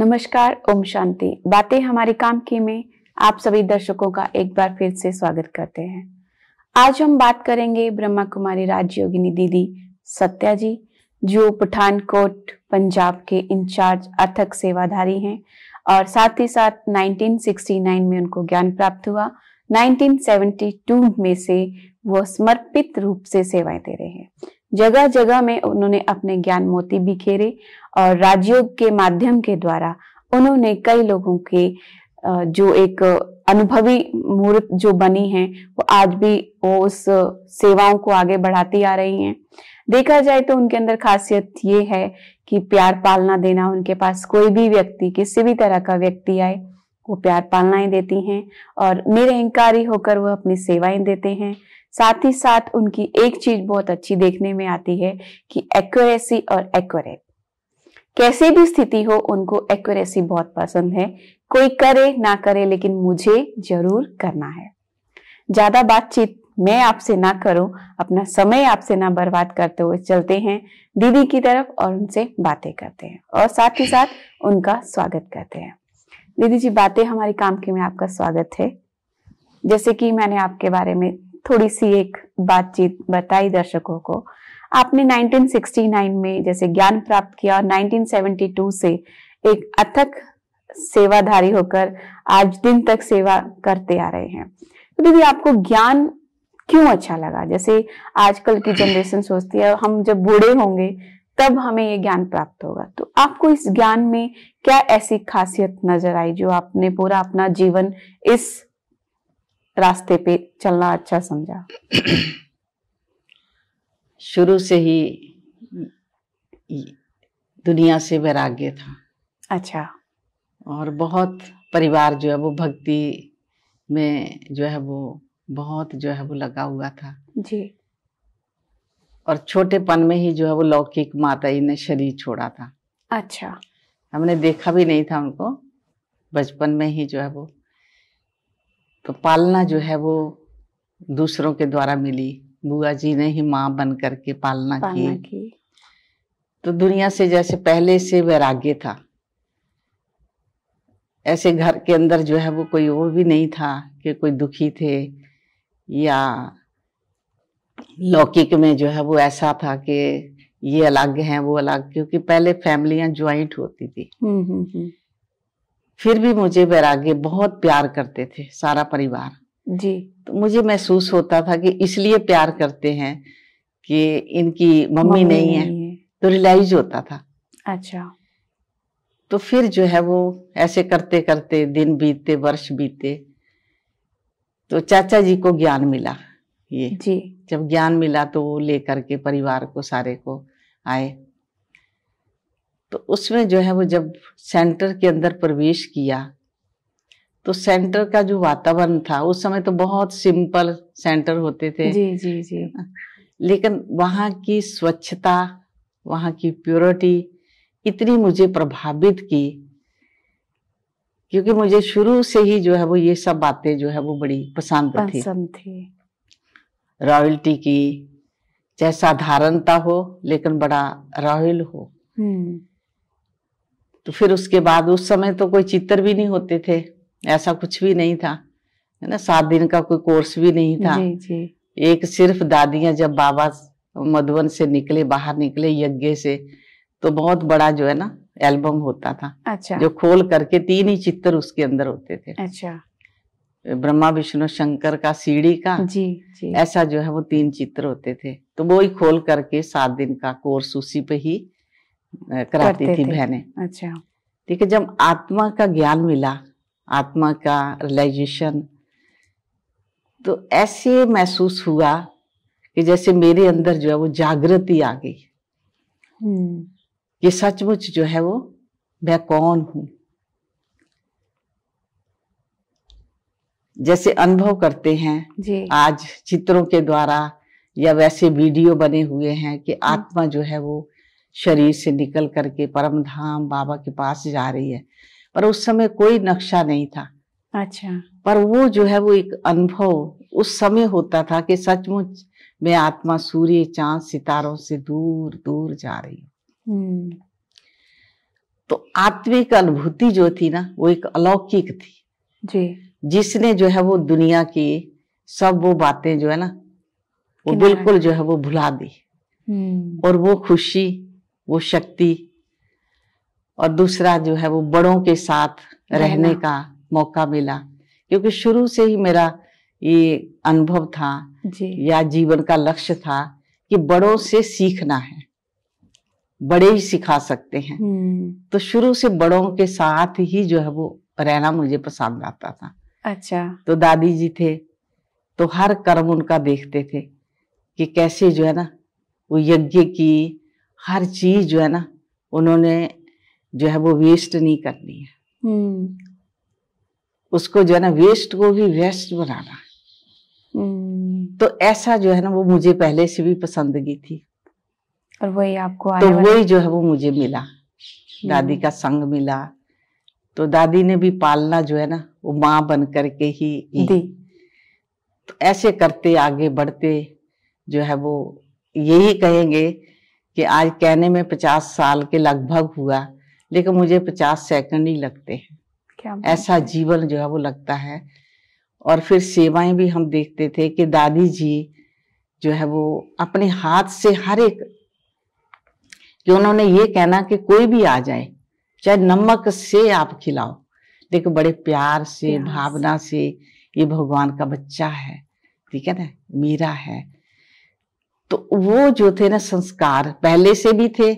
नमस्कार ओम शांति बातें हमारे काम की में आप सभी दर्शकों का एक बार फिर से स्वागत करते हैं आज हम बात करेंगे ब्रह्मा कुमारी राजयोगिनी दीदी सत्या जी जो पठानकोट पंजाब के इंचार्ज अथक सेवाधारी हैं और साथ ही साथ 1969 में उनको ज्ञान प्राप्त हुआ 1972 में से वो समर्पित रूप से सेवाएं दे रहे हैं जगह जगह में उन्होंने अपने ज्ञान मोती बिखेरे और राजयोग के माध्यम के द्वारा उन्होंने कई लोगों के जो एक अनुभवी मूर्त जो बनी है वो आज भी वो उस सेवाओं को आगे बढ़ाती आ रही हैं देखा जाए तो उनके अंदर खासियत ये है कि प्यार पालना देना उनके पास कोई भी व्यक्ति किसी भी तरह का व्यक्ति आए वो प्यार पालनाएं देती हैं और निरहंकारी होकर वह अपनी सेवाएं देते हैं साथ ही साथ उनकी एक चीज बहुत अच्छी देखने में आती है कि एक्यूरेसी और एक्यूरेट कैसे भी स्थिति हो उनको एक्यूरेसी बहुत पसंद है कोई करे ना करे लेकिन मुझे जरूर करना है ज्यादा बातचीत मैं आपसे ना करूं अपना समय आपसे ना बर्बाद करते हुए चलते हैं दीदी की तरफ और उनसे बातें करते हैं और साथ ही साथ उनका स्वागत करते हैं दीदी जी बातें हमारे काम के में आपका स्वागत है जैसे कि मैंने आपके बारे में थोड़ी सी एक बातचीत बताई दर्शकों को आपने 1969 में जैसे ज्ञान प्राप्त किया और 1972 से एक अथक सेवाधारी होकर आज दिन तक सेवा करते आ रहे हैं तो दीदी आपको ज्ञान क्यों अच्छा लगा जैसे आजकल की जनरेशन सोचती है हम जब बूढ़े होंगे तब हमें ये ज्ञान प्राप्त होगा तो आपको इस ज्ञान में क्या ऐसी खासियत नजर आई जो आपने पूरा अपना जीवन इस रास्ते पे चलना अच्छा समझा शुरू से ही दुनिया से वैराग्य था अच्छा और बहुत परिवार जो है वो भक्ति में जो है वो बहुत जो है वो लगा हुआ था जी और छोटेपन में ही जो है वो लौकिक माता जी ने शरीर छोड़ा था अच्छा हमने देखा भी नहीं था उनको बचपन में ही जो है वो तो पालना जो है वो दूसरों के द्वारा मिली बुआ जी ने ही माँ बन करके पालना, पालना की।, की तो दुनिया से जैसे पहले से वैराग्य था ऐसे घर के अंदर जो है वो कोई वो भी नहीं था कि कोई दुखी थे या लौकिक में जो है वो ऐसा था कि ये अलग हैं वो अलग क्योंकि पहले फैमिलियां ज्वाइंट होती थी हम्म, हम्म, हम्म। फिर भी मुझे वैराग्य बहुत प्यार करते थे सारा परिवार जी तो मुझे महसूस होता था कि इसलिए प्यार करते हैं कि इनकी मम्मी नहीं है तो रियलाइज होता था अच्छा तो फिर जो है वो ऐसे करते करते दिन बीतते वर्ष बीते तो चाचा जी को ज्ञान मिला ये जी जब ज्ञान मिला तो वो लेकर के परिवार को सारे को आए तो उसमें जो है वो जब सेंटर के अंदर प्रवेश किया तो सेंटर का जो वातावरण था उस समय तो बहुत सिंपल सेंटर होते थे जी जी जी लेकिन वहां की स्वच्छता वहां की प्योरिटी इतनी मुझे प्रभावित की क्योंकि मुझे शुरू से ही जो है वो ये सब बातें जो है वो बड़ी पसंद थी पसंद थी रॉयल्टी की चाहे साधारणता हो लेकिन बड़ा रॉयल हो हम्म। तो फिर उसके बाद उस समय तो कोई चित्र भी नहीं होते थे ऐसा कुछ भी नहीं था है ना सात दिन का कोई कोर्स भी नहीं था जी, जी. एक सिर्फ दादियां जब बाबा मधुबन से निकले बाहर निकले यज्ञ से तो बहुत बड़ा जो है ना एल्बम होता था अच्छा जो खोल करके तीन ही चित्र उसके अंदर होते थे अच्छा ब्रह्मा विष्णु शंकर का सीढ़ी का जी, जी ऐसा जो है वो तीन चित्र होते थे तो वो ही खोल करके सात दिन का कोर्स उसी पे ही कराती थी बहने अच्छा ठीक है जब आत्मा का ज्ञान मिला आत्मा का रिलाइजेशन तो ऐसे महसूस हुआ कि जैसे मेरे अंदर जो है वो जागृति आ गई हम्म। ये सचमुच जो है वो मैं कौन हूं जैसे अनुभव करते हैं आज चित्रों के द्वारा या वैसे वीडियो बने हुए हैं कि हम्म। आत्मा जो है वो शरीर से निकल करके परम धाम बाबा के पास जा रही है पर उस समय कोई नक्शा नहीं था अच्छा पर वो जो है वो एक अनुभव उस समय होता था कि सचमुच मैं आत्मा सूर्य चांद सितारों से दूर दूर जा रही हूँ हम्म। तो आत्मिक अनुभूति जो थी ना वो एक अलौकिक थी जी जिसने जो है वो दुनिया की सब वो बातें जो है ना वो बिल्कुल जो है वो भुला दी हम्म। और वो खुशी वो शक्ति और दूसरा जो है वो बड़ों के साथ रहने का मौका मिला क्योंकि शुरू से ही मेरा ये अनुभव था जी। या जीवन का लक्ष्य था कि बड़ों से सीखना है बड़े ही सिखा सकते हैं हम्म। तो शुरू से बड़ों के साथ ही जो है वो रहना मुझे पसंद आता था अच्छा तो दादी जी थे तो हर कर्म उनका देखते थे कि कैसे जो है ना वो यज्ञ की हर चीज जो है ना उन्होंने जो है वो वेस्ट नहीं करनी है हम्म। उसको जो है ना वेस्ट को भी वेस्ट बनाना हम्म। तो ऐसा जो है ना वो मुझे पहले से भी पसंदगी थी और वही आपको तो वही जो है वो मुझे मिला हम्म। दादी का संग मिला तो दादी ने भी पालना जो है ना वो माँ बन करके ही दी तो ऐसे करते आगे बढ़ते जो है वो यही कहेंगे कि आज कहने में पचास साल के लगभग हुआ लेकिन मुझे पचास सेकंड ही लगते हैं क्या ऐसा जीवन जो है वो लगता है और फिर सेवाएं भी हम देखते थे कि दादी जी जो है वो अपने हाथ से हर एक कि उन्होंने ये कहना कि कोई भी आ जाए चाहे नमक से आप खिलाओ लेकिन बड़े प्यार से भावना से ये भगवान का बच्चा है ठीक है ना मीरा है तो वो जो थे ना संस्कार पहले से भी थे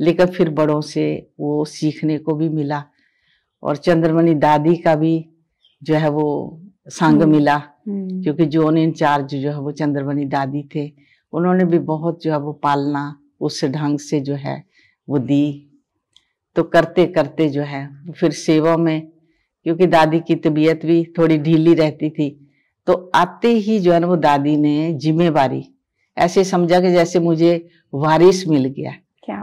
लेकर फिर बड़ों से वो सीखने को भी मिला और चंद्रमणि दादी का भी जो है वो संग हम्म, मिला हम्म। क्योंकि जोन इंचार्ज जो है वो चंद्रमणि दादी थे उन्होंने भी बहुत जो है वो पालना उस ढंग से जो है वो दी तो करते करते जो है फिर सेवा में क्योंकि दादी की तबीयत भी थोड़ी ढीली रहती थी तो आते ही जो है ना वो दादी ने जिम्मेवारी ऐसे समझा कि जैसे मुझे वारिस मिल गया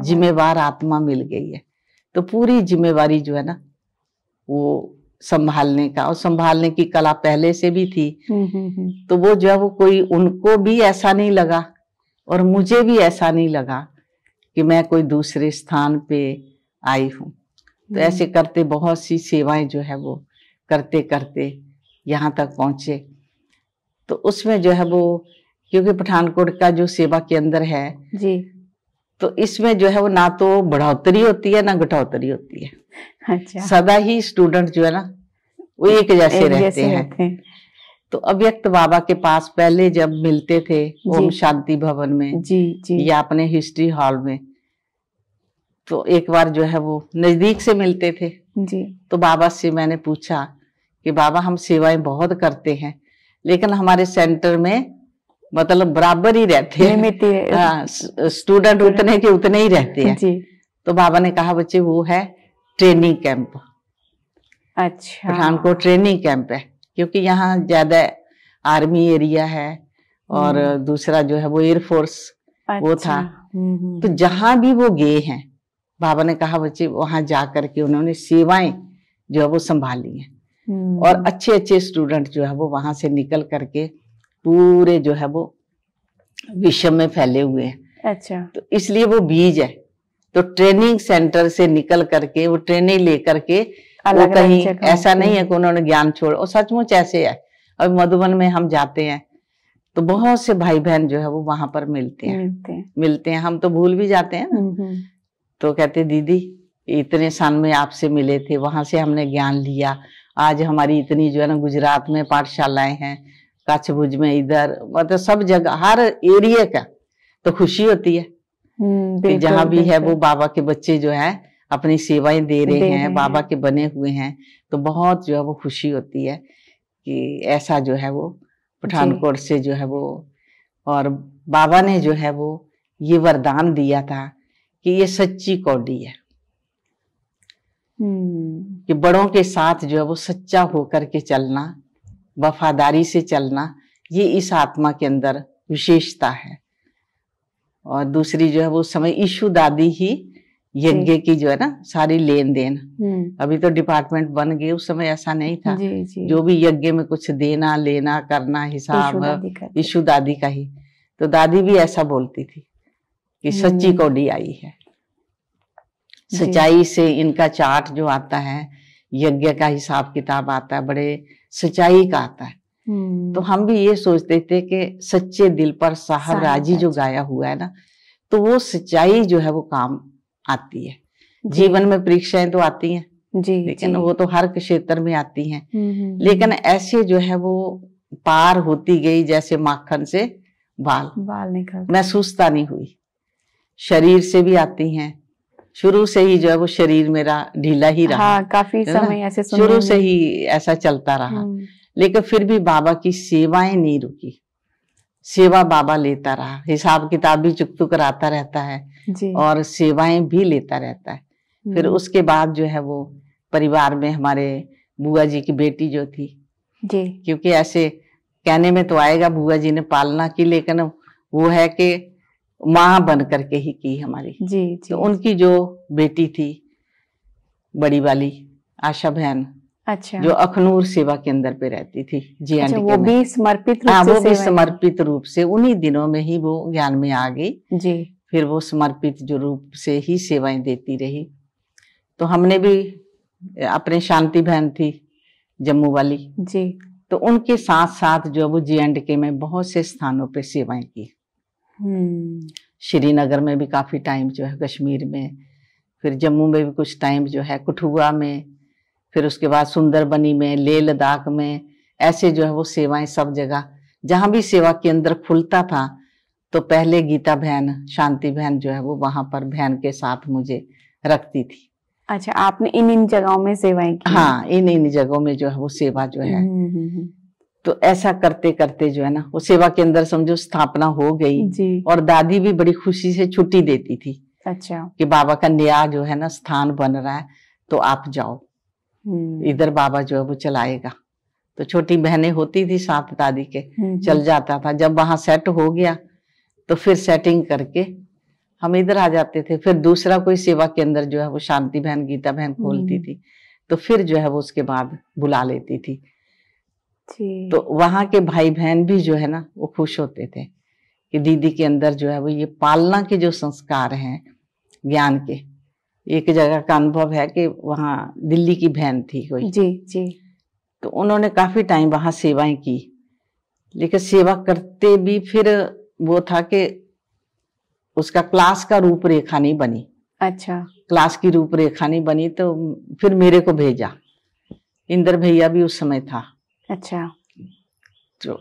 जिम्मेवार आत्मा मिल गई है तो पूरी जिम्मेवारी जो है ना वो संभालने का और संभालने की कला पहले से भी थी हम्म, हम्म, हम्म। तो वो जो है वो कोई उनको भी ऐसा नहीं लगा और मुझे भी ऐसा नहीं लगा कि मैं कोई दूसरे स्थान पे आई हूँ तो ऐसे करते बहुत सी सेवाएं जो है वो करते करते यहाँ तक पहुंचे तो उसमें जो है वो क्योंकि पठानकोट का जो सेवा के अंदर है जी तो इसमें जो है वो ना तो बढ़ोतरी होती है ना घटोतरी होती है अच्छा सदा ही स्टूडेंट जो है ना वो एक जैसे एक रहते, जैसे हैं। रहते हैं तो अव्यक्त बाबा के पास पहले जब मिलते थे ओम शांति भवन में जी जी या अपने हिस्ट्री हॉल में तो एक बार जो है वो नजदीक से मिलते थे जी तो बाबा से मैंने पूछा कि बाबा हम सेवाएं बहुत करते हैं लेकिन हमारे सेंटर में मतलब बराबर ही रहते हैं हाँ, स्टूडेंट उतने के उतने ही रहते हैं जी तो बाबा ने कहा बच्चे वो है ट्रेनिंग कैंप अच्छा पठानकोट ट्रेनिंग कैंप है क्योंकि यहाँ ज्यादा आर्मी एरिया है और हम्म। दूसरा जो है वो एयरफोर्स अच्छा, वो था हम्म, हम्म। तो जहां भी वो गए हैं बाबा ने कहा बच्चे वहां जा करके उन्होंने सेवाएं जो है वो संभाली है और अच्छे अच्छे स्टूडेंट जो है वो वहां से निकल करके पूरे जो है वो विश्व में फैले हुए हैं अच्छा तो इसलिए वो बीज है तो ट्रेनिंग सेंटर से निकल करके वो ट्रेनिंग लेकर के वो कहीं ऐसा नहीं है कि उन्होंने ज्ञान छोड़ और सचमुच ऐसे है और मधुबन में हम जाते हैं तो बहुत से भाई बहन जो है वो वहां पर मिलते हैं मिलते हैं मिलते हैं हम तो भूल भी जाते हैं हम्म, हम्म। तो कहते दीदी इतने साल में आपसे मिले थे वहां से हमने ज्ञान लिया आज हमारी इतनी जो है ना गुजरात में पाठशालाएं हैं भुज में इधर मतलब सब जगह हर एरिया का तो खुशी होती है हम्म, कि जहाँ भी है वो बाबा के बच्चे जो है अपनी सेवाएं दे रहे हैं बाबा के बने हुए हैं तो बहुत जो है वो खुशी होती है कि ऐसा जो है वो पठानकोट से जो है वो और बाबा ने जो है वो ये वरदान दिया था कि ये सच्ची कौडी है हम्म। कि बड़ों के साथ जो है वो सच्चा होकर के चलना वफादारी से चलना ये इस आत्मा के अंदर विशेषता है और दूसरी जो है वो समय ईशु दादी ही यज्ञ की जो है ना सारी लेन देन हम्म। अभी तो डिपार्टमेंट बन गए उस समय ऐसा नहीं था जी, जी। जो भी यज्ञ में कुछ देना लेना करना हिसाब ईशु दादी का ही तो दादी भी ऐसा बोलती थी कि हम्म। सच्ची कौडी आई है सच्चाई से इनका चाट जो आता है यज्ञ का हिसाब किताब आता है बड़े सच्चाई का आता है हम्म। तो हम भी ये सोचते थे कि सच्चे दिल पर साहब राजी जो गाया हुआ है ना तो वो सच्चाई जो है वो काम आती है जीवन में परीक्षाएं तो आती हैं जी लेकिन जी। वो तो हर क्षेत्र में आती हैं हम्म, हम्म, लेकिन ऐसे जो है वो पार होती गई जैसे माखन से बाल बाल निकल महसूसता तो नहीं हुई शरीर से भी आती हैं शुरू से ही जो है वो शरीर मेरा ढीला ही रहा हाँ, काफी समय ऐसे शुरू से ही ऐसा चलता रहा हम्म। लेकिन फिर भी बाबा की सेवाएं नहीं रुकी सेवा बाबा लेता रहा हिसाब किताब भी चुक कराता रहता है और सेवाएं भी लेता रहता है फिर हम्म। उसके बाद जो है वो परिवार में हमारे बुआ जी की बेटी जो थी जी क्योंकि ऐसे कहने में तो आएगा बुआ जी ने पालना की लेकिन वो है कि माँ बन करके ही की हमारी जी, जी तो उनकी जो बेटी थी बड़ी वाली आशा बहन अच्छा जो अखनूर सेवा के अंदर पे रहती थी जी अच्छा, वो भी समर्पित रूप आ, हाँ, से वो भी समर्पित रूप से उन्हीं दिनों में ही वो ज्ञान में आ गई जी फिर वो समर्पित जो रूप से ही सेवाएं देती रही तो हमने भी अपने शांति बहन थी जम्मू वाली जी तो उनके साथ साथ जो वो जी एंड के में बहुत से स्थानों पे सेवाएं की हम्म। श्रीनगर में भी काफ़ी टाइम जो है कश्मीर में फिर जम्मू में भी कुछ टाइम जो है कठुआ में फिर उसके बाद सुंदरबनी में लेह लद्दाख में ऐसे जो है वो सेवाएं सब जगह जहाँ भी सेवा केंद्र खुलता था तो पहले गीता बहन शांति बहन जो है वो वहाँ पर बहन के साथ मुझे रखती थी अच्छा आपने इन इन जगहों में सेवाएं की हाँ इन इन जगहों में जो है वो सेवा जो है हम्म, हम्म, तो ऐसा करते करते जो है ना वो सेवा के अंदर समझो स्थापना हो गई और दादी भी बड़ी खुशी से छुट्टी देती थी अच्छा कि बाबा का नया जो है ना स्थान बन रहा है तो आप जाओ हम्म। इधर बाबा जो है वो चलाएगा तो छोटी बहनें होती थी साथ दादी के हम्म, चल हम्म। जाता था जब वहां सेट हो गया तो फिर सेटिंग करके हम इधर आ जाते थे फिर दूसरा कोई सेवा के अंदर जो है वो शांति बहन गीता बहन खोलती थी तो फिर जो है वो उसके बाद बुला लेती थी तो वहां के भाई बहन भी जो है ना वो खुश होते थे कि दीदी के अंदर जो है वो ये पालना के जो संस्कार हैं ज्ञान के एक जगह का अनुभव है कि वहाँ दिल्ली की बहन थी कोई जी जी तो उन्होंने काफी टाइम वहां सेवाएं की लेकिन सेवा करते भी फिर वो था कि उसका क्लास का रूपरेखा नहीं बनी अच्छा क्लास की रूपरेखा नहीं बनी तो फिर मेरे को भेजा इंदर भैया भी उस समय था अच्छा तो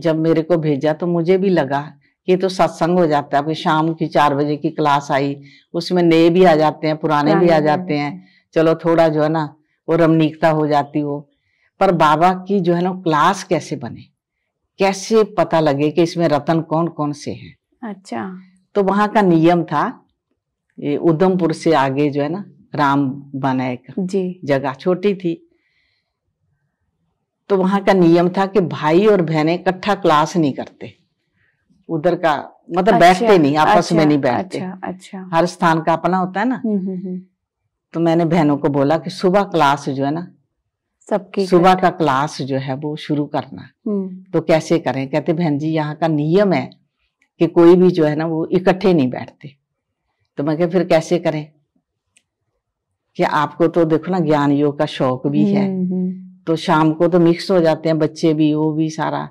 जब मेरे को भेजा तो मुझे भी लगा कि तो सत्संग हो जाता है अभी शाम की चार बजे की क्लास आई उसमें नए भी आ जाते हैं पुराने भी आ जाते हैं चलो थोड़ा जो है ना वो रमणीकता हो जाती हो पर बाबा की जो है ना क्लास कैसे बने कैसे पता लगे कि इसमें रतन कौन कौन से हैं अच्छा तो वहां का नियम था ये उधमपुर से आगे जो है ना राम बना एक जगह छोटी थी तो वहां का नियम था कि भाई और बहनें इकट्ठा क्लास नहीं करते उधर का मतलब अच्छा, बैठते नहीं आपस अच्छा, में नहीं बैठते अच्छा, अच्छा हर स्थान का अपना होता है ना हम्म, हम्म, हम्म। तो मैंने बहनों को बोला कि सुबह क्लास जो है ना सबकी सुबह का क्लास जो है वो शुरू करना तो कैसे करें कहते बहन जी यहाँ का नियम है कि कोई भी जो है ना वो इकट्ठे नहीं बैठते तो मैं क्या फिर कैसे करें कि आपको तो देखो ना ज्ञान योग का शौक भी है तो शाम को तो मिक्स हो जाते हैं बच्चे भी वो भी सारा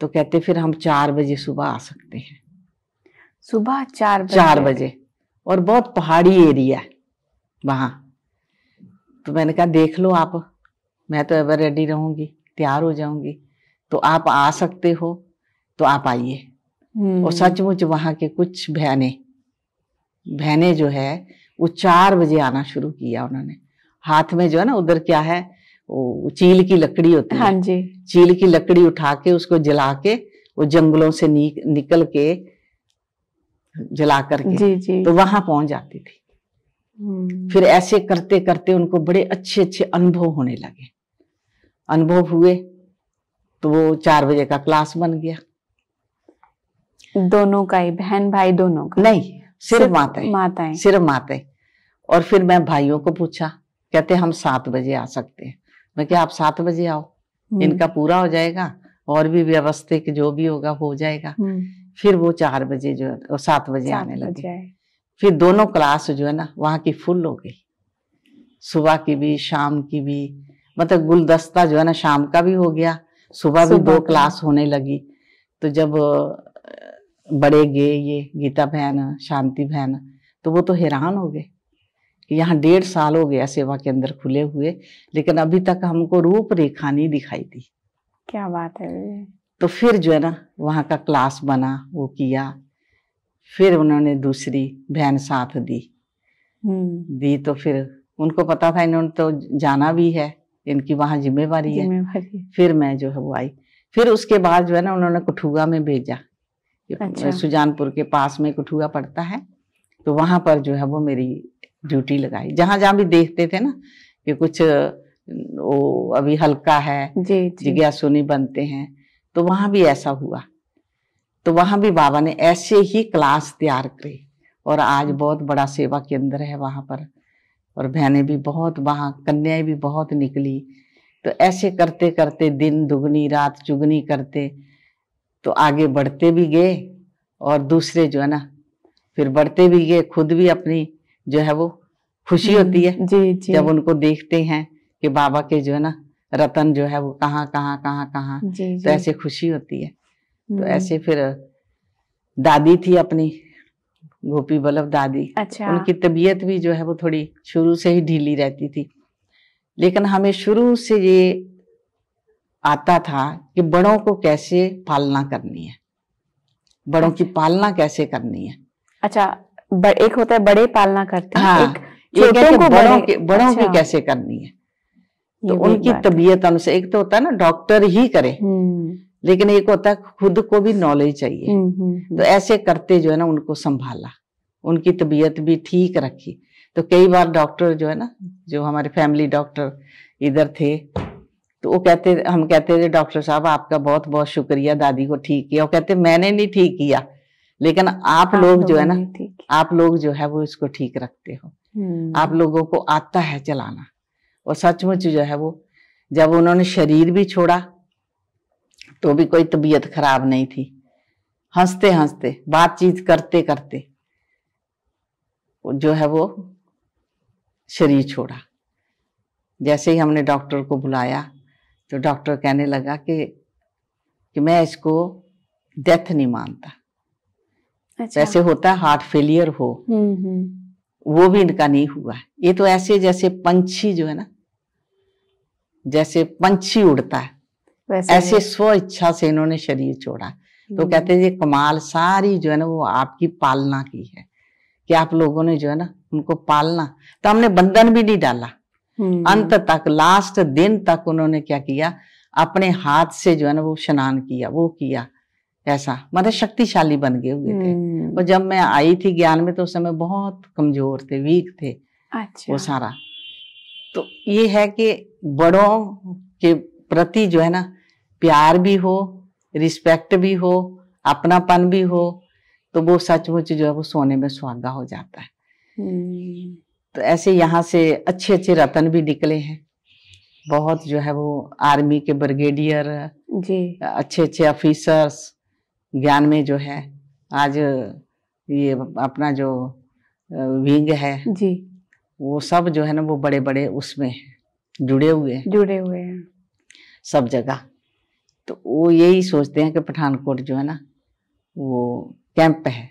तो कहते फिर हम चार बजे सुबह आ सकते हैं सुबह चार बजे चार बजे और बहुत पहाड़ी एरिया है वहाँ तो मैंने कहा देख लो आप मैं तो एवर रेडी रहूंगी तैयार हो जाऊंगी तो आप आ सकते हो तो आप आइए और हम्म। सचमुच वहां के कुछ बहने बहने जो है वो चार बजे आना शुरू किया उन्होंने हाथ में जो है ना उधर क्या है चील की लकड़ी होती है हाँ जी चील की लकड़ी उठा के उसको जला के वो जंगलों से निकल के जला करके जी जी तो वहां पहुंच जाती थी हम्म। फिर ऐसे करते करते उनको बड़े अच्छे अच्छे अनुभव होने लगे अनुभव हुए तो वो चार बजे का क्लास बन गया दोनों का ही बहन भाई दोनों का नहीं सिर्फ माताएं माताएं सिर्फ माताएं और फिर मैं भाइयों को पूछा कहते हम सात बजे आ सकते हैं मैं क्या आप सात बजे आओ हम्म। इनका पूरा हो जाएगा और भी व्यवस्थित जो भी होगा हो जाएगा हम्म। फिर वो चार बजे जो है सात बजे आने लगे फिर दोनों क्लास जो है ना वहाँ की फुल हो गई सुबह की भी शाम की भी मतलब गुलदस्ता जो है ना शाम का भी हो गया सुबह भी दो क्लास होने लगी तो जब बड़े गए ये गीता बहन शांति बहन तो वो तो हैरान हो गए यहाँ डेढ़ साल हो गया सेवा के अंदर खुले हुए लेकिन अभी तक हमको रूप रेखा नहीं दिखाई दी क्या बात है तो फिर जो है ना वहाँ का क्लास बना वो किया फिर उन्होंने दूसरी बहन साथ दी हम्म। दी तो फिर उनको पता था इन्होंने तो जाना भी है इनकी वहाँ जिम्मेवारी है फिर मैं जो है वो आई फिर उसके बाद जो है ना उन्होंने कठुआ में भेजा अच्छा। सुजानपुर के पास में कठुआ पड़ता है तो वहां पर जो है वो मेरी ड्यूटी लगाई जहां जहां भी देखते थे ना कि कुछ वो अभी हल्का है जिज्ञासुनी बनते हैं तो वहां भी ऐसा हुआ तो वहां भी बाबा ने ऐसे ही क्लास तैयार करी और आज बहुत बड़ा सेवा केंद्र है वहां पर और बहने भी बहुत वहां कन्याएं भी बहुत निकली तो ऐसे करते करते दिन दुगनी रात चुगनी करते तो आगे बढ़ते भी गए और दूसरे जो है ना फिर बढ़ते भी गए खुद भी अपनी जो है वो खुशी हम्म, होती है जी जी जब उनको देखते हैं कि बाबा के जो है ना रतन जो है वो कहाँ कहाँ कहाँ कहाँ तो ऐसे खुशी होती है तो हम्म। ऐसे फिर दादी थी अपनी गोपी बल्लभ दादी अच्छा उनकी तबीयत भी जो है वो थोड़ी शुरू से ही ढीली रहती थी लेकिन हमें शुरू से ये आता था कि बड़ों को कैसे पालना करनी है बड़ों अच्छा। की पालना कैसे करनी है अच्छा एक होता है बड़े पालना करते हैं हाँ, एक छोटों को बड़ों के बड़ों अच्छा, की कैसे करनी है तो उनकी तबीयत अनुसार एक तो होता है ना डॉक्टर ही करे हम्म। लेकिन एक होता है खुद को भी नॉलेज चाहिए हम्म, हम्म, तो ऐसे करते जो है ना उनको संभाला उनकी तबीयत भी ठीक रखी तो कई बार डॉक्टर जो है ना जो हमारे फैमिली डॉक्टर इधर थे तो वो कहते हम कहते थे डॉक्टर साहब आपका बहुत बहुत शुक्रिया दादी को ठीक किया वो कहते मैंने नहीं ठीक किया लेकिन आप लोग जो है ना आप लोग जो है वो इसको ठीक रखते हो हम्म। आप लोगों को आता है चलाना और सचमुच जो है वो जब उन्होंने शरीर भी छोड़ा तो भी कोई तबीयत खराब नहीं थी हंसते हंसते बातचीत करते करते जो है वो शरीर छोड़ा जैसे ही हमने डॉक्टर को बुलाया तो डॉक्टर कहने लगा कि कि मैं इसको डेथ नहीं मानता अच्छा। वैसे होता है हार्ट फेलियर हो हम्म, हम्म। वो भी इनका नहीं हुआ है ये तो ऐसे जैसे पंछी जो है ना जैसे पंछी उड़ता है वैसे ऐसे स्व इच्छा से इन्होंने शरीर छोड़ा तो हम्म। कहते हैं ये कमाल सारी जो है ना वो आपकी पालना की है कि आप लोगों ने जो है ना उनको पालना तो हमने बंधन भी नहीं डाला अंत तक लास्ट दिन तक उन्होंने क्या किया अपने हाथ से जो है ना वो स्नान किया वो किया ऐसा मतलब शक्तिशाली बन गए हुए थे हम्म। और जब मैं आई थी ज्ञान में तो उस समय बहुत कमजोर थे वीक थे अच्छा। वो सारा तो ये है कि बड़ों के प्रति जो है ना प्यार भी हो रिस्पेक्ट भी हो अपनापन भी हो तो वो सचमुच जो है वो सोने में सुहागा हो जाता है हम्म। तो ऐसे यहाँ से अच्छे अच्छे रतन भी निकले हैं बहुत जो है वो आर्मी के ब्रिगेडियर जी अच्छे अच्छे ऑफिसर्स ज्ञान में जो है आज ये अपना जो विंग है जी वो सब जो है ना वो बड़े बड़े उसमें जुड़े हुए हैं जुड़े हुए हैं सब जगह तो वो यही सोचते हैं कि पठानकोट जो है ना वो कैंप है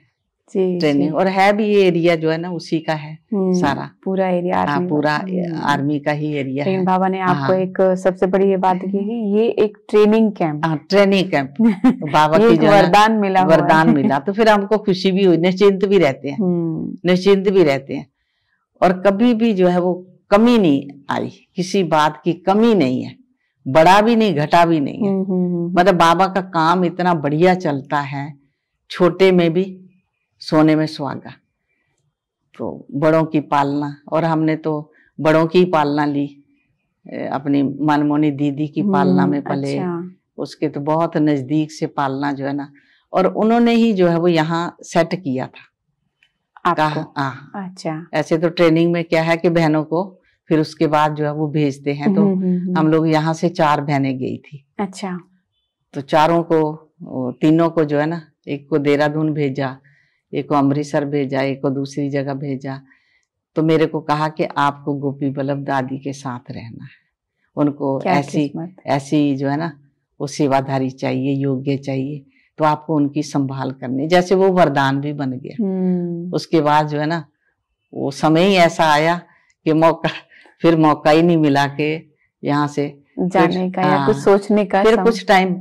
ट्रेनिंग और है भी ये एरिया जो है ना उसी का है हम्म, सारा पूरा एरिया हाँ, आर्मी आ, पूरा हम्म। आर्मी का ही एरिया है बाबा ने आपको हाँ। एक सबसे बड़ी ये बात की है ये एक ट्रेनिंग कैंप ट्रेनिंग कैंप बाबा की वरदान मिला वरदान मिला तो फिर हमको खुशी भी हुई निश्चिंत भी रहते हैं हम्म। निश्चिंत भी रहते हैं और कभी भी जो है वो कमी नहीं आई किसी बात की कमी नहीं है बड़ा भी नहीं घटा भी नहीं है मतलब बाबा का काम इतना बढ़िया चलता है छोटे में भी सोने में सुहागा तो बड़ों की पालना और हमने तो बड़ों की पालना ली अपनी मनमोनी दीदी की हम्म, पालना में पले अच्छा। उसके तो बहुत नजदीक से पालना जो है ना और उन्होंने ही जो है वो यहाँ सेट किया था कहा हाँ। अच्छा ऐसे तो ट्रेनिंग में क्या है कि बहनों को फिर उसके बाद जो है वो भेजते हैं तो हम्म, हम्म, हम लोग यहाँ से चार बहने गई थी अच्छा तो चारों को तीनों को जो है ना एक को देहरादून भेजा एक को अमृतसर भेजा एक को दूसरी जगह भेजा तो मेरे को कहा कि आपको गोपी बल्लभ दादी के साथ रहना है उनको ऐसी ऐसी जो है ना वो सेवाधारी चाहिए योग्य चाहिए तो आपको उनकी संभाल करनी जैसे वो वरदान भी बन गया हम्म। उसके बाद जो है ना वो समय ही ऐसा आया कि मौका फिर मौका ही नहीं मिला के यहाँ से जाने का या कुछ हाँ, सोचने का फिर कुछ टाइम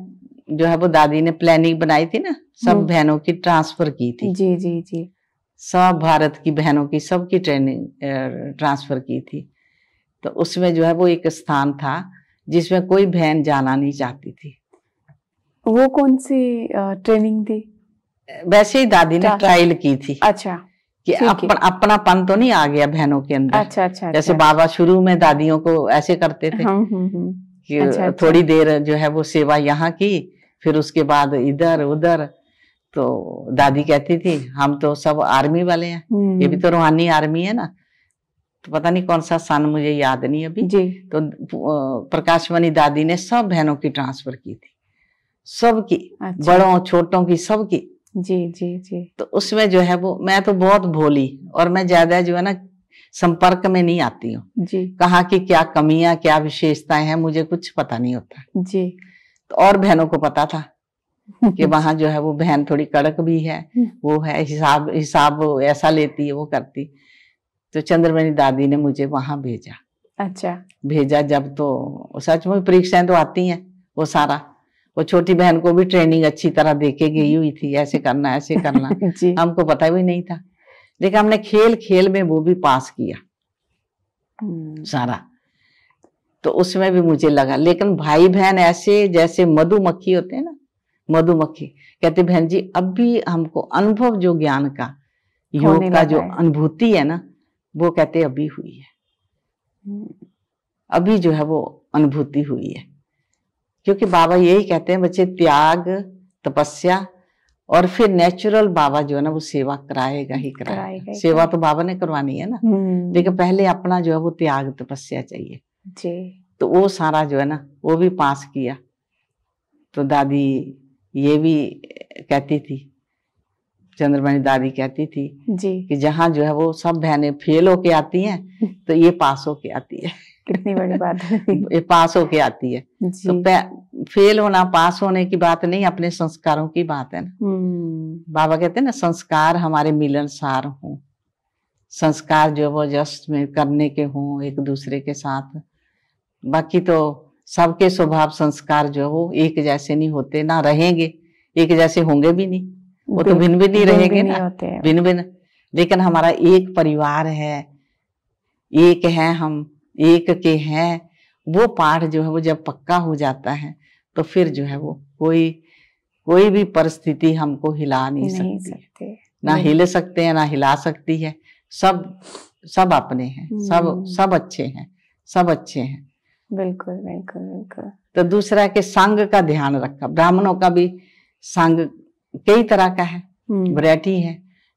जो है वो दादी ने प्लानिंग बनाई थी ना सब हम्म। बहनों की ट्रांसफर की थी जी जी जी सब भारत की बहनों की सबकी ट्रेनिंग ट्रांसफर की थी तो उसमें जो है वो एक स्थान था जिसमें कोई बहन जाना नहीं चाहती थी वो कौन सी ट्रेनिंग थी वैसे ही दादी ने ट्रायल की थी अच्छा कि अपन, पन तो नहीं आ गया बहनों के अंदर अच्छा अच्छा, अच्छा। जैसे अच्छा। बाबा शुरू में दादियों को ऐसे करते थे हम्म, हम्म, कि अच्छा, अच्छा। थोड़ी देर जो है वो सेवा यहाँ की फिर उसके बाद इधर उधर तो दादी कहती थी हम तो सब आर्मी वाले हैं ये भी हम्म। तो रूहानी आर्मी है ना तो पता नहीं कौन सा सन मुझे याद नहीं अभी जी तो प्रकाशवाणी दादी ने सब बहनों की ट्रांसफर की थी सब की अच्छा। बड़ों छोटों की सब की जी जी जी तो उसमें जो है वो मैं तो बहुत भोली और मैं ज्यादा जो है ना संपर्क में नहीं आती हूँ कहा कहाँ की क्या कमियां क्या विशेषताएं हैं मुझे कुछ पता नहीं होता जी तो और बहनों को पता था कि वहां जो है वो बहन थोड़ी कड़क भी है वो है हिसाब हिसाब ऐसा लेती है वो करती तो चंद्रमणि दादी ने मुझे वहां भेजा अच्छा भेजा जब तो सच में परीक्षाएं तो आती हैं वो सारा वो छोटी बहन को भी ट्रेनिंग अच्छी तरह देके गई हुई थी ऐसे करना ऐसे करना हमको पता भी नहीं था लेकिन हमने खेल खेल में वो भी पास किया हम्म। सारा तो उसमें भी मुझे लगा लेकिन भाई बहन ऐसे जैसे मधुमक्खी होते हैं ना मधुमक्खी कहते बहन जी अब भी हमको अनुभव जो ज्ञान का योग का जो अनुभूति है ना वो कहते अभी हुई है अभी जो है वो अनुभूति हुई है क्योंकि बाबा यही कहते हैं बच्चे त्याग तपस्या और फिर नेचुरल बाबा जो है ना वो सेवा कराएगा ही कराएगा, कराएगा सेवा तो बाबा ने करवानी है ना हम्म। लेकिन पहले अपना जो है वो त्याग तपस्या चाहिए जी तो वो सारा जो है ना वो भी पास किया तो दादी ये भी कहती थी चंद्रमणि दादी कहती थी जी कि जहाँ जो है वो सब बहनें फेल होके आती हैं तो ये पास होके आती है कितनी बड़ी बात है ये पास होके आती है तो फेल होना पास होने की बात नहीं अपने संस्कारों की बात है ना हम्म। बाबा कहते हैं ना संस्कार हमारे मिलनसार हों संस्कार जो वो जस्ट में करने के हों एक दूसरे के साथ बाकी तो सबके स्वभाव संस्कार जो है वो एक जैसे नहीं होते ना रहेंगे एक जैसे होंगे भी नहीं वो तो भिन्न भिन्न ही रहेंगे ना भिन्न भिन्न लेकिन हमारा एक परिवार है एक है हम एक के हैं वो पाठ जो है वो जब पक्का हो जाता है तो फिर जो है वो कोई कोई भी परिस्थिति हमको हिला नहीं, नहीं सकती सकते। ना हिल सकते हैं ना हिला सकती है सब सब अपने हैं सब हम्म। सब अच्छे हैं सब अच्छे हैं बिल्कुल बिल्कुल बिल्कुल तो दूसरा के संग का ध्यान रखा ब्राह्मणों का भी संग कई तरह का है हम्म। वरायटी है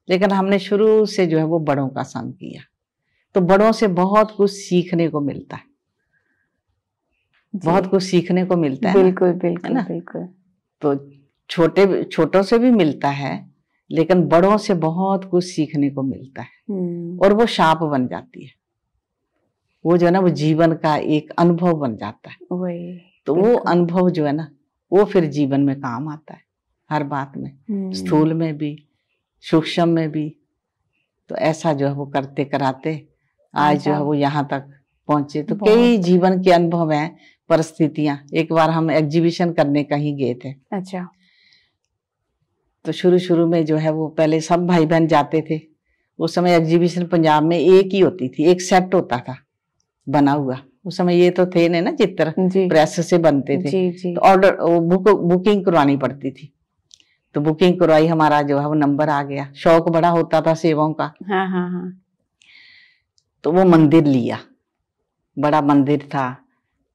लेकिन हमने शुरू से जो है वो बड़ों का संग किया तो बड़ों से बहुत कुछ सीखने को मिलता है बहुत कुछ सीखने को मिलता है बिल्कुल बिल्कुल बिल्कुल तो छोटे छोटों से भी मिलता है लेकिन बड़ों से बहुत कुछ सीखने को मिलता है हम्म। और वो शाप बन जाती है वो जो है ना वो जीवन का एक अनुभव बन जाता है तो वो अनुभव जो है ना वो फिर जीवन में काम आता है हर बात में हम्म। स्थूल में भी सूक्ष्म में भी तो ऐसा जो है वो करते कराते आज जो है वो यहाँ तक पहुंचे तो कई जीवन के अनुभव हैं परिस्थितियां एक बार हम एग्जीबिशन करने कहीं गए थे अच्छा तो शुरू शुरू में जो है वो पहले सब भाई बहन जाते थे उस समय एग्जीबिशन पंजाब में एक ही होती थी एक सेट होता था बना हुआ उस समय ये तो थे ना चित्र प्रेस से बनते थे जी, जी. तो ऑर्डर बुक बुकिंग करवानी पड़ती थी तो बुकिंग करवाई हमारा जो है वो नंबर आ गया शौक बड़ा होता था सेवाओं का हाँ हाँ हाँ तो वो मंदिर लिया बड़ा मंदिर था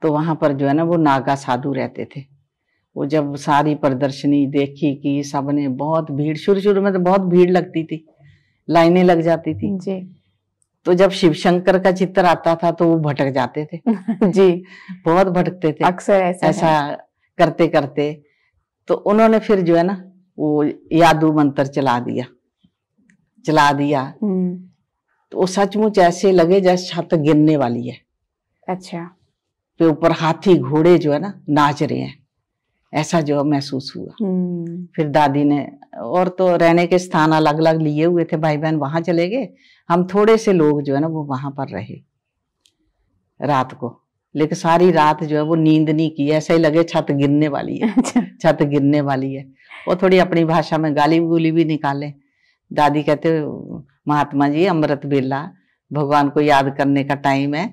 तो वहां पर जो है ना वो नागा साधु रहते थे वो जब सारी प्रदर्शनी देखी कि सबने बहुत भीड़ शुरू शुरू में तो बहुत भीड़ लगती थी लाइनें लग जाती थी जी तो जब शिवशंकर का चित्र आता था तो वो भटक जाते थे जी बहुत भटकते थे अक्सर ऐसा, ऐसा करते करते तो उन्होंने फिर जो है ना वो यादु मंत्र चला दिया चला दिया हम्म। तो वो सचमुच ऐसे लगे जैसे छत गिरने वाली है अच्छा पे ऊपर हाथी घोड़े जो है ना नाच रहे हैं ऐसा जो महसूस हुआ हम्म। फिर दादी ने और तो रहने के स्थान अलग अलग लिए हुए थे भाई बहन वहां चले गए हम थोड़े से लोग जो है ना वो वहां पर रहे रात को लेकिन सारी रात जो है वो नींद नहीं की ऐसा ही लगे छत गिरने वाली है अच्छा। छत गिरने वाली है वो थोड़ी अपनी भाषा में गाली गुली भी निकाले दादी कहते महात्मा जी अमृत बेला भगवान को याद करने का टाइम है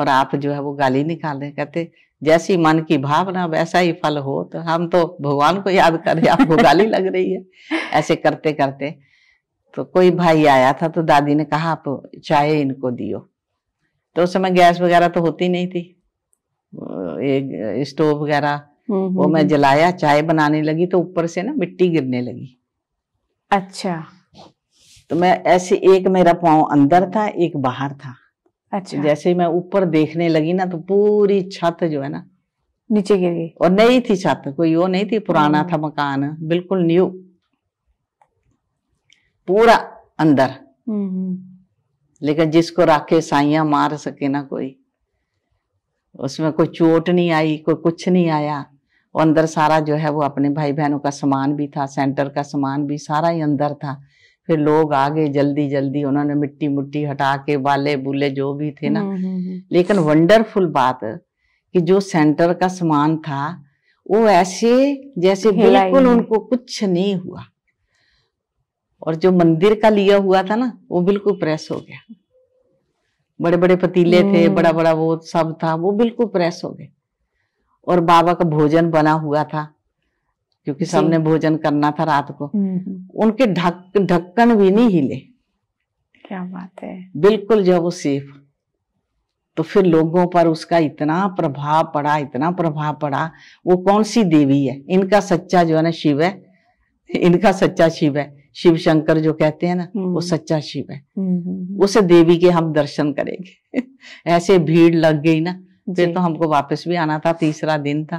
और आप जो है वो गाली निकाले कहते जैसी मन की भावना वैसा ही फल हो तो हम तो भगवान को याद कर रहे आपको गाली लग रही है ऐसे करते करते तो कोई भाई आया था तो दादी ने कहा आप चाय इनको दियो तो उस समय गैस वगैरह तो होती नहीं थी एक स्टोव वगैरह हम्म, हम्म, वो मैं हम्म। जलाया चाय बनाने लगी तो ऊपर से ना मिट्टी गिरने लगी अच्छा तो मैं ऐसे एक मेरा पाँव अंदर था एक बाहर था अच्छा जैसे ही मैं ऊपर देखने लगी ना तो पूरी छत जो है ना नीचे गिर गई और नई थी छत कोई वो नहीं थी पुराना हाँ। था मकान बिल्कुल न्यू पूरा अंदर हम्म, हम्म। लेकिन जिसको राखे साइया मार सके ना कोई उसमें कोई चोट नहीं आई कोई कुछ नहीं आया और अंदर सारा जो है वो अपने भाई बहनों का सामान भी था सेंटर का सामान भी सारा ही अंदर था फिर लोग आ गए जल्दी जल्दी उन्होंने मिट्टी मुट्टी हटा के बाले बुले जो भी थे ना हम्म, लेकिन वंडरफुल बात कि जो सेंटर का सामान था वो ऐसे जैसे बिल्कुल उनको कुछ नहीं हुआ और जो मंदिर का लिया हुआ था ना वो बिल्कुल प्रेस हो गया बड़े बड़े पतीले थे हम्म। बड़ा बड़ा वो सब था वो बिल्कुल प्रेस हो गए और बाबा का भोजन बना हुआ था क्योंकि सबने भोजन करना था रात को हम्म, हम्म। उनके ढक ढक्कन भी नहीं हिले क्या बात है बिल्कुल जो वो सेफ तो फिर लोगों पर उसका इतना प्रभाव पड़ा इतना प्रभाव पड़ा वो कौन सी देवी है इनका सच्चा जो है ना शिव है इनका सच्चा शिव है शिव शंकर जो कहते हैं ना वो हम्म। सच्चा शिव है हम्म, हम्म, उस देवी के हम दर्शन करेंगे ऐसे भीड़ लग गई ना फिर तो हमको वापस भी आना था तीसरा दिन था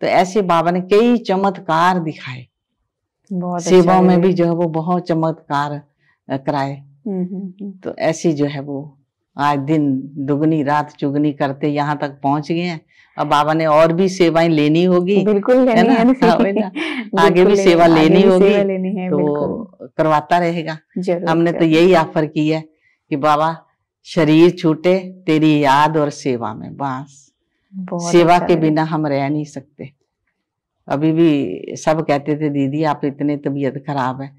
तो ऐसे बाबा ने कई चमत्कार दिखाए अच्छा सेवाओं में भी जो है वो बहुत चमत्कार कराए तो ऐसी जो है वो आज दिन दुगनी रात चुगनी करते यहाँ तक पहुंच गए हैं अब बाबा ने और भी सेवाएं लेनी होगी बिल्कुल है ना, हाँ, ना? आगे भी सेवा लेनी होगी लेनी तो करवाता रहेगा हमने तो यही ऑफर की है कि बाबा शरीर छूटे तेरी याद और सेवा में बस सेवा अच्छा के बिना हम रह नहीं सकते अभी भी सब कहते थे दीदी आप इतने तबीयत खराब है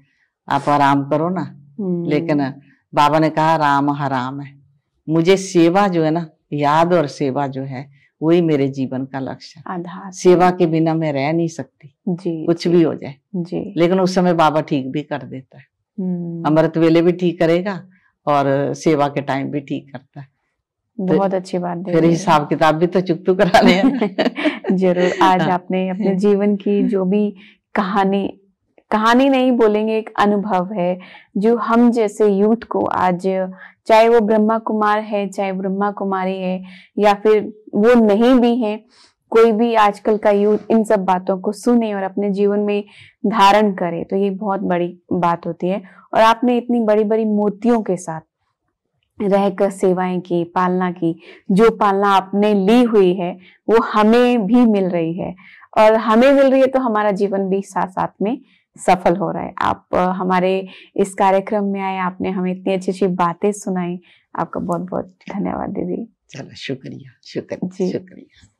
आप आराम करो ना हम्म। लेकिन बाबा ने कहा राम हराम है मुझे सेवा जो है ना याद और सेवा जो है वही मेरे जीवन का लक्ष्य आधार सेवा के बिना मैं रह नहीं सकती जी कुछ भी हो जाए जी लेकिन उस समय बाबा ठीक भी कर देता है हम्म। अमृत वेले भी ठीक करेगा और सेवा के टाइम भी ठीक करता है तो बहुत तो अच्छी बात फिर हिसाब किताब भी तो चुप करा ले जरूर आज हाँ। आपने अपने जीवन की जो भी कहानी कहानी नहीं बोलेंगे एक अनुभव है जो हम जैसे यूथ को आज चाहे वो ब्रह्मा कुमार है चाहे ब्रह्मा कुमारी है या फिर वो नहीं भी है कोई भी आजकल का यूथ इन सब बातों को सुने और अपने जीवन में धारण करे तो ये बहुत बड़ी बात होती है और आपने इतनी बड़ी बड़ी मोतियों के साथ रहकर सेवाएं की पालना की जो पालना आपने ली हुई है वो हमें भी मिल रही है और हमें मिल रही है तो हमारा जीवन भी साथ साथ में सफल हो रहा है आप हमारे इस कार्यक्रम में आए आपने हमें इतनी अच्छी अच्छी बातें सुनाई आपका बहुत बहुत धन्यवाद दीदी चलो शुक्रिया शुक्रिया शुक्रिया